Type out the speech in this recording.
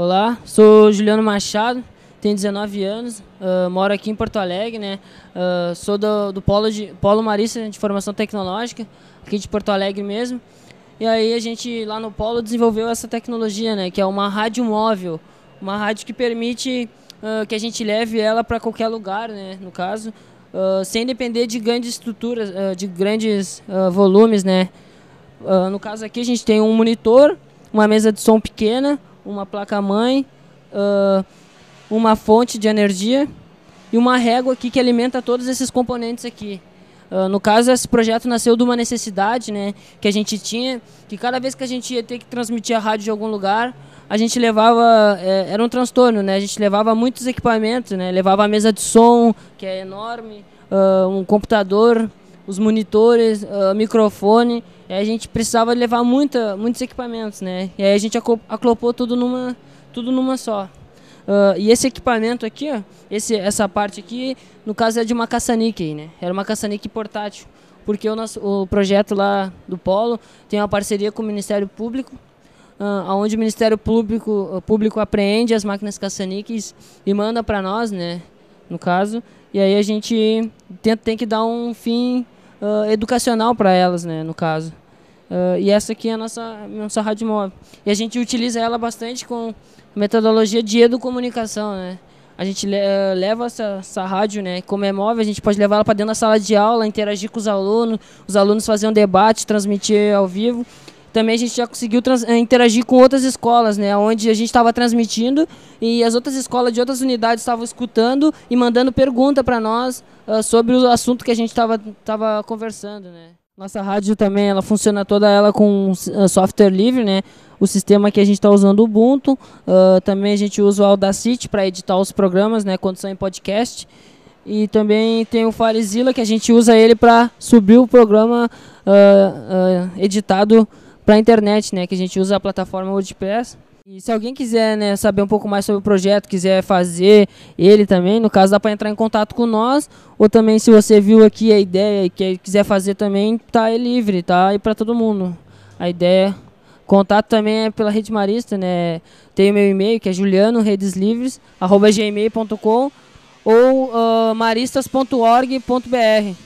Olá, sou Juliano Machado, tenho 19 anos, uh, moro aqui em Porto Alegre, né? Uh, sou do, do Polo, de, Polo Marista de Formação Tecnológica, aqui de Porto Alegre mesmo. E aí a gente lá no Polo desenvolveu essa tecnologia, né? Que é uma rádio móvel, uma rádio que permite uh, que a gente leve ela para qualquer lugar, né? No caso, sem depender de grandes estruturas, de grandes volumes, né? no caso aqui a gente tem um monitor, uma mesa de som pequena, uma placa-mãe, uh, uma fonte de energia e uma régua aqui que alimenta todos esses componentes aqui. Uh, no caso, esse projeto nasceu de uma necessidade né, que a gente tinha, que cada vez que a gente ia ter que transmitir a rádio de algum lugar, a gente levava, é, era um transtorno, né? A gente levava muitos equipamentos, né? Levava a mesa de som, que é enorme, uh, um computador os monitores, o ah, microfone. E a gente precisava levar muita, muitos equipamentos, né? E aí a gente aclopou tudo numa, tudo numa só. Uh, e esse equipamento aqui, ó, esse, essa parte aqui, no caso é de uma caça-níquel, né? Era uma caça-níquel portátil, porque o, nosso, o projeto lá do Polo tem uma parceria com o Ministério Público, uh, ah, onde o Ministério Público, uh, Público apreende as máquinas caça-níqueis e manda para nós, né? No caso, e aí a gente tem que dar um fim uh, educacional para elas, né, no caso. Uh, e essa aqui é a nossa, nossa rádio móvel. E a gente utiliza ela bastante com metodologia de educomunicação, né? A gente ah, leva essa, essa, rádio, né? Como é móvel, a gente pode levar ela para dentro da sala de aula, interagir com os alunos, os alunos fazer um debate, transmitir ao vivo também a gente já conseguiu eh, interagir com outras escolas, né, onde a gente estava transmitindo e as outras escolas de outras unidades estavam escutando e mandando pergunta para nós uh, sobre o assunto que a gente estava conversando, né. Nossa rádio também, ela funciona toda ela com ah, software livre, né? O sistema que a gente está usando o Ubuntu. Uh, também a gente usa o Audacity para editar os programas, né? Quando são em podcast. E também tem o FileZilla, que a gente usa ele para subir o programa uh, uh, editado para a internet, né, que a gente usa a plataforma WordPress. E se alguém quiser né, saber um pouco mais sobre o projeto, quiser fazer ele também, no caso dá para entrar em contato com nós, ou também se você viu aqui a ideia e quer, quiser fazer também, tá aí livre, tá aí para todo mundo. A ideia, contato também é pela Rede Marista, né? Tem o meu e-mail que é julianoredeslivres@gmail.com ou uh, ah, maristas.org.br.